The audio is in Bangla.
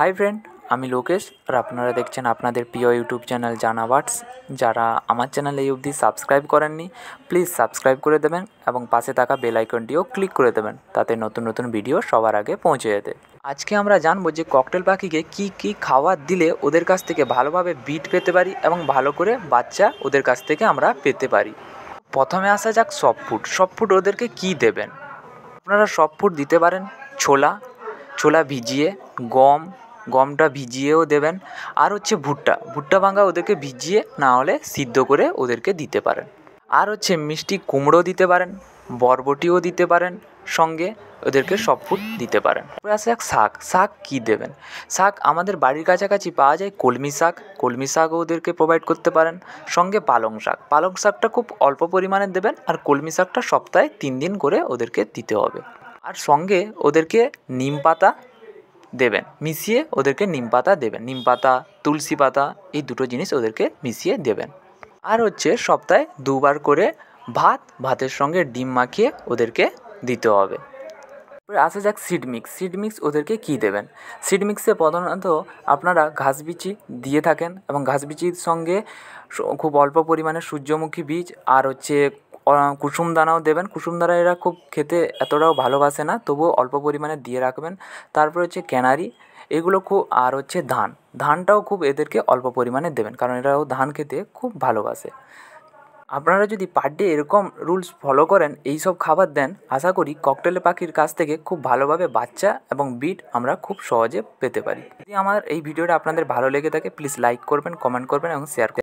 হাই ফ্রেন্ড আমি লোকেশ আর আপনারা দেখছেন আপনাদের প্রিয় ইউটিউব চ্যানেল জানাবাটস যারা আমার চ্যানেল এই অবধি সাবস্ক্রাইব করেননি প্লিজ সাবস্ক্রাইব করে দেবেন এবং পাশে থাকা বেল আইকনটিও ক্লিক করে দেবেন তাতে নতুন নতুন ভিডিও সবার আগে পৌঁছে যেতে আজকে আমরা জানবো যে ককটেল পাখিকে কি কি খাবার দিলে ওদের কাছ থেকে ভালোভাবে বিট পেতে পারি এবং ভালো করে বাচ্চা ওদের কাছ থেকে আমরা পেতে পারি প্রথমে আসা যাক সফট ফুড সফট ফুড ওদেরকে কি দেবেন আপনারা সফট ফুড দিতে পারেন ছোলা ছোলা ভিজিয়ে গম গমটা ভিজিয়েও দেবেন আর হচ্ছে ভুট্টা ভুট্টা ভাঙা ওদেরকে ভিজিয়ে না হলে সিদ্ধ করে ওদেরকে দিতে পারেন আর হচ্ছে মিষ্টি কুমড়ো দিতে পারেন বরবটিও দিতে পারেন সঙ্গে ওদেরকে সব ফুড দিতে পারেন তারপরে আসে এক শাক শাক কী দেবেন শাক আমাদের বাড়ির কাছাকাছি পাওয়া যায় কলমি শাক কলমি শাকও ওদেরকে প্রোভাইড করতে পারেন সঙ্গে পালং শাক পালং শাকটা খুব অল্প পরিমাণে দেবেন আর কলমি শাকটা সপ্তাহে তিন দিন করে ওদেরকে দিতে হবে আর সঙ্গে ওদেরকে নিম পাতা দেবেন মিশিয়ে ওদেরকে নিম পাতা দেবেন নিম পাতা তুলসী পাতা এই দুটো জিনিস ওদেরকে মিশিয়ে দেবেন আর হচ্ছে সপ্তাহে দুবার করে ভাত ভাতের সঙ্গে ডিম মাখিয়ে ওদেরকে দিতে হবে আসা যাক সিড মিক্স সিড মিক্স ওদেরকে কি দেবেন সিড মিক্সে প্রধানত আপনারা ঘাস বিচি দিয়ে থাকেন এবং ঘাস বিচির সঙ্গে খুব অল্প পরিমাণে সূর্যমুখী বীজ আর হচ্ছে কুসুম দানাও দেবেন কুসুম দানা এরা খুব খেতে এতটাও ভালোবাসে না তবুও অল্প পরিমাণে দিয়ে রাখবেন তারপর হচ্ছে ক্যানারি এগুলো খুব আর হচ্ছে ধান ধানটাও খুব এদেরকে অল্প পরিমাণে দেবেন কারণ এরাও ধান খেতে খুব ভালোবাসে আপনারা যদি পার ডে এরকম রুলস ফলো করেন এই সব খাবার দেন আশা করি ককটেলে পাখির কাছ থেকে খুব ভালোভাবে বাচ্চা এবং বিট আমরা খুব সহজে পেতে পারি যদি আমার এই ভিডিওটা আপনাদের ভালো লেগে থাকে প্লিজ লাইক করবেন কমেন্ট করবেন এবং শেয়ার করবেন